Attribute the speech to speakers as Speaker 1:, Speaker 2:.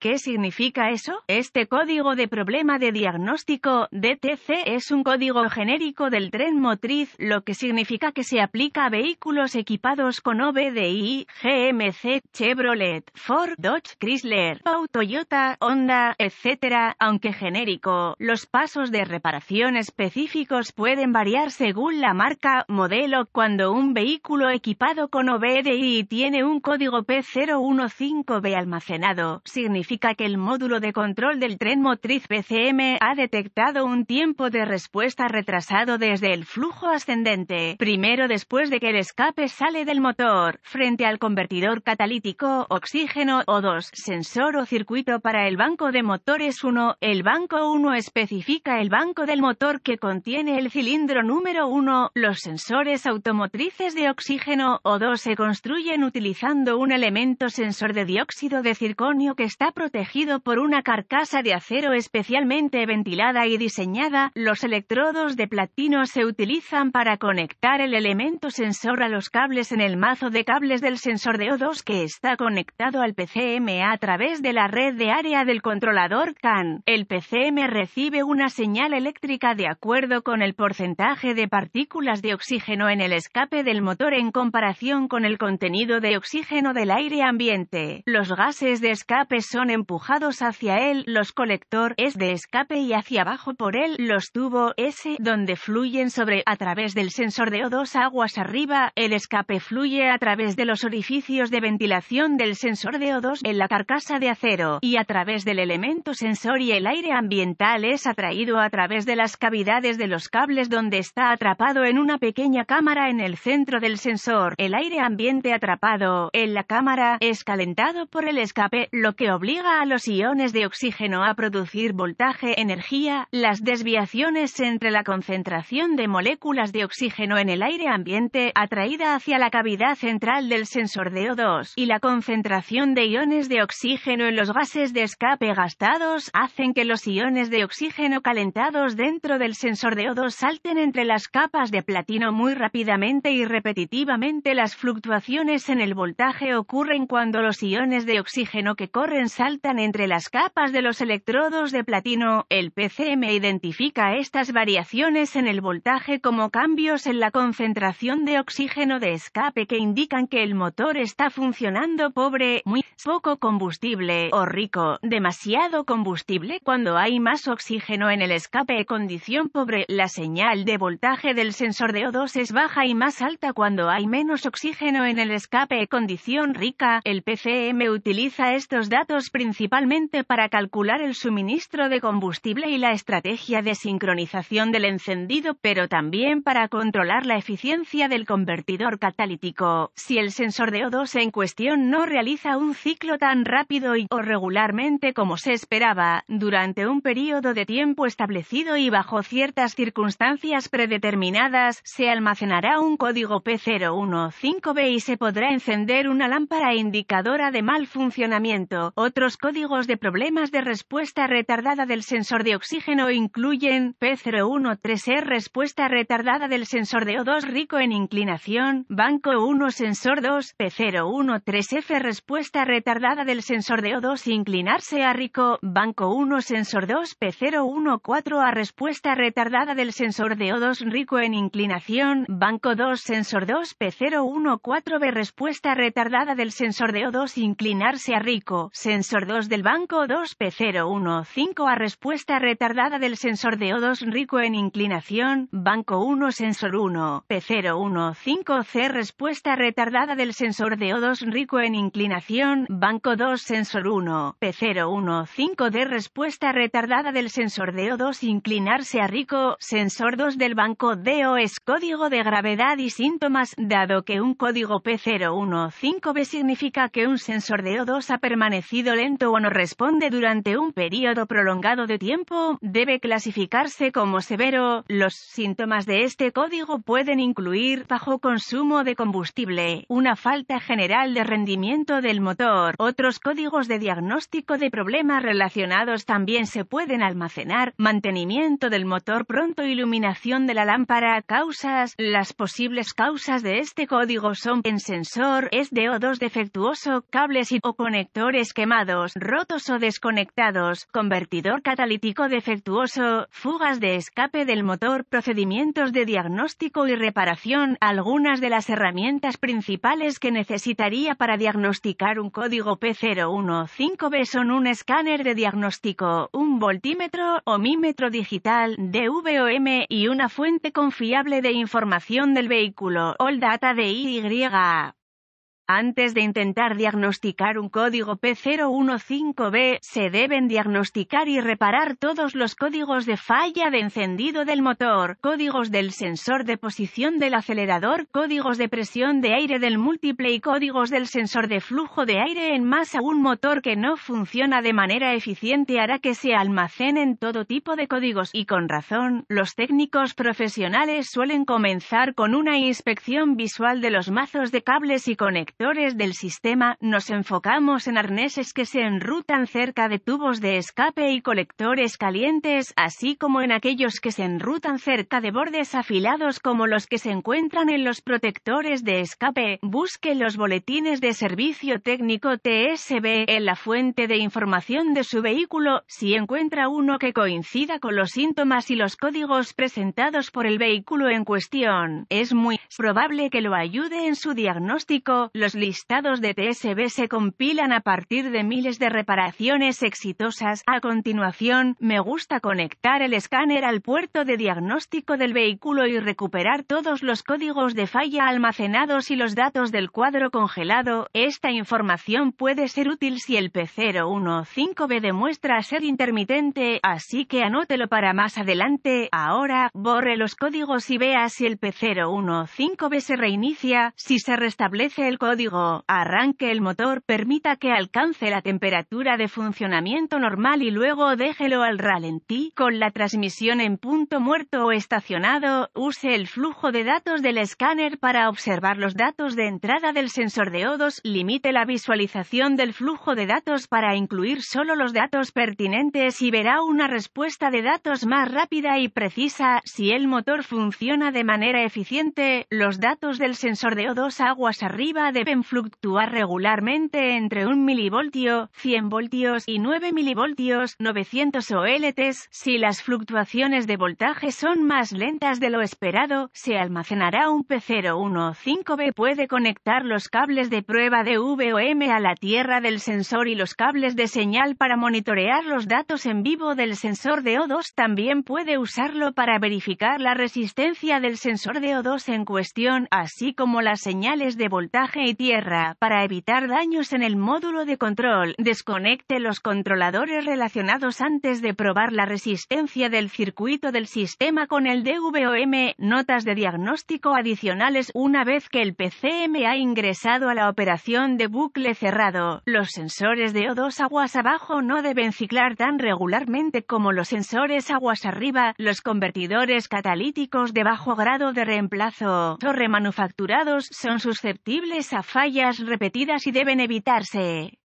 Speaker 1: ¿Qué significa eso? Este código de problema de diagnóstico, DTC, es un código genérico del tren motriz, lo que significa que se aplica a vehículos equipados con OBDI, GMC, Chevrolet, Ford, Dodge, Chrysler, Pau, Toyota, Honda, etc. Aunque genérico, los pasos de reparación específicos pueden variar según la marca, modelo. Cuando un vehículo equipado con OBDI tiene un código P015B almacenado, significa que el módulo de control del tren motriz BCM ha detectado un tiempo de respuesta retrasado desde el flujo ascendente, primero después de que el escape sale del motor, frente al convertidor catalítico, oxígeno O2, sensor o circuito para el banco de motores 1. El banco 1 especifica el banco del motor que contiene el cilindro número 1. Los sensores automotrices de oxígeno O2 se construyen utilizando un elemento sensor de dióxido de circonio que está protegido por una carcasa de acero especialmente ventilada y diseñada, los electrodos de platino se utilizan para conectar el elemento sensor a los cables en el mazo de cables del sensor de O2 que está conectado al PCM a través de la red de área del controlador CAN. El PCM recibe una señal eléctrica de acuerdo con el porcentaje de partículas de oxígeno en el escape del motor en comparación con el contenido de oxígeno del aire ambiente. Los gases de escape son empujados hacia él, los colector es de escape y hacia abajo por él, los tubo S, donde fluyen sobre, a través del sensor de O2 aguas arriba, el escape fluye a través de los orificios de ventilación del sensor de O2 en la carcasa de acero, y a través del elemento sensor y el aire ambiental es atraído a través de las cavidades de los cables donde está atrapado en una pequeña cámara en el centro del sensor. El aire ambiente atrapado en la cámara es calentado por el escape, lo que obliga a los iones de oxígeno a producir voltaje-energía, las desviaciones entre la concentración de moléculas de oxígeno en el aire ambiente atraída hacia la cavidad central del sensor de o 2 y la concentración de iones de oxígeno en los gases de escape gastados hacen que los iones de oxígeno calentados dentro del sensor de o 2 salten entre las capas de platino muy rápidamente y repetitivamente las fluctuaciones en el voltaje ocurren cuando los iones de oxígeno que corren salen entre las capas de los electrodos de platino, el PCM identifica estas variaciones en el voltaje como cambios en la concentración de oxígeno de escape que indican que el motor está funcionando pobre, muy poco combustible o rico, demasiado combustible cuando hay más oxígeno en el escape, condición pobre, la señal de voltaje del sensor de O2 es baja y más alta cuando hay menos oxígeno en el escape, condición rica, el PCM utiliza estos datos principalmente para calcular el suministro de combustible y la estrategia de sincronización del encendido, pero también para controlar la eficiencia del convertidor catalítico. Si el sensor de O2 en cuestión no realiza un ciclo tan rápido y o regularmente como se esperaba, durante un periodo de tiempo establecido y bajo ciertas circunstancias predeterminadas, se almacenará un código P015B y se podrá encender una lámpara indicadora de mal funcionamiento. Otro otros códigos de problemas de respuesta retardada del sensor de oxígeno incluyen P013E respuesta retardada del sensor de O2 rico en inclinación, Banco 1 sensor 2, P013F respuesta retardada del sensor de O2 inclinarse a rico, Banco 1 sensor 2, P014A respuesta retardada del sensor de O2 rico en inclinación, Banco 2 sensor 2, P014B respuesta retardada del sensor de O2 inclinarse a rico, sensor sensor 2 del banco 2P015 a respuesta retardada del sensor de O2 rico en inclinación, banco 1 sensor 1, P015C respuesta retardada del sensor de O2 rico en inclinación, banco 2 sensor 1, P015D respuesta retardada del sensor de O2 inclinarse a rico, sensor 2 del banco o es código de gravedad y síntomas, dado que un código P015B significa que un sensor de O2 ha permanecido o no responde durante un periodo prolongado de tiempo, debe clasificarse como severo. Los síntomas de este código pueden incluir bajo consumo de combustible, una falta general de rendimiento del motor. Otros códigos de diagnóstico de problemas relacionados también se pueden almacenar, mantenimiento del motor pronto, iluminación de la lámpara, causas. Las posibles causas de este código son en sensor, es 2 defectuoso, cables o conectores quemados rotos o desconectados, convertidor catalítico defectuoso, fugas de escape del motor, procedimientos de diagnóstico y reparación, algunas de las herramientas principales que necesitaría para diagnosticar un código P015B son un escáner de diagnóstico, un voltímetro o mímetro digital, DVOM y una fuente confiable de información del vehículo, All Data de antes de intentar diagnosticar un código P015B, se deben diagnosticar y reparar todos los códigos de falla de encendido del motor, códigos del sensor de posición del acelerador, códigos de presión de aire del múltiple y códigos del sensor de flujo de aire en masa. Un motor que no funciona de manera eficiente hará que se almacenen todo tipo de códigos y con razón, los técnicos profesionales suelen comenzar con una inspección visual de los mazos de cables y conectores del sistema, nos enfocamos en arneses que se enrutan cerca de tubos de escape y colectores calientes, así como en aquellos que se enrutan cerca de bordes afilados como los que se encuentran en los protectores de escape. Busque los boletines de servicio técnico TSB en la fuente de información de su vehículo, si encuentra uno que coincida con los síntomas y los códigos presentados por el vehículo en cuestión. Es muy probable que lo ayude en su diagnóstico. Los listados de TSB se compilan a partir de miles de reparaciones exitosas. A continuación, me gusta conectar el escáner al puerto de diagnóstico del vehículo y recuperar todos los códigos de falla almacenados y los datos del cuadro congelado. Esta información puede ser útil si el P015B demuestra ser intermitente, así que anótelo para más adelante. Ahora, borre los códigos y vea si el P015B se reinicia, si se restablece el arranque el motor, permita que alcance la temperatura de funcionamiento normal y luego déjelo al ralentí, con la transmisión en punto muerto o estacionado, use el flujo de datos del escáner para observar los datos de entrada del sensor de O2, limite la visualización del flujo de datos para incluir solo los datos pertinentes y verá una respuesta de datos más rápida y precisa, si el motor funciona de manera eficiente, los datos del sensor de O2 aguas arriba de deben fluctuar regularmente entre 1 milivoltio, 100 voltios y 9 milivoltios, 900 OLTs. Si las fluctuaciones de voltaje son más lentas de lo esperado, se almacenará un P015B. Puede conectar los cables de prueba de VOM a la tierra del sensor y los cables de señal para monitorear los datos en vivo del sensor de O2. También puede usarlo para verificar la resistencia del sensor de O2 en cuestión, así como las señales de voltaje tierra. Para evitar daños en el módulo de control, desconecte los controladores relacionados antes de probar la resistencia del circuito del sistema con el DVOM. Notas de diagnóstico adicionales una vez que el PCM ha ingresado a la operación de bucle cerrado. Los sensores de O2 aguas abajo no deben ciclar tan regularmente como los sensores aguas arriba. Los convertidores catalíticos de bajo grado de reemplazo o remanufacturados son susceptibles a fallas repetidas y deben evitarse.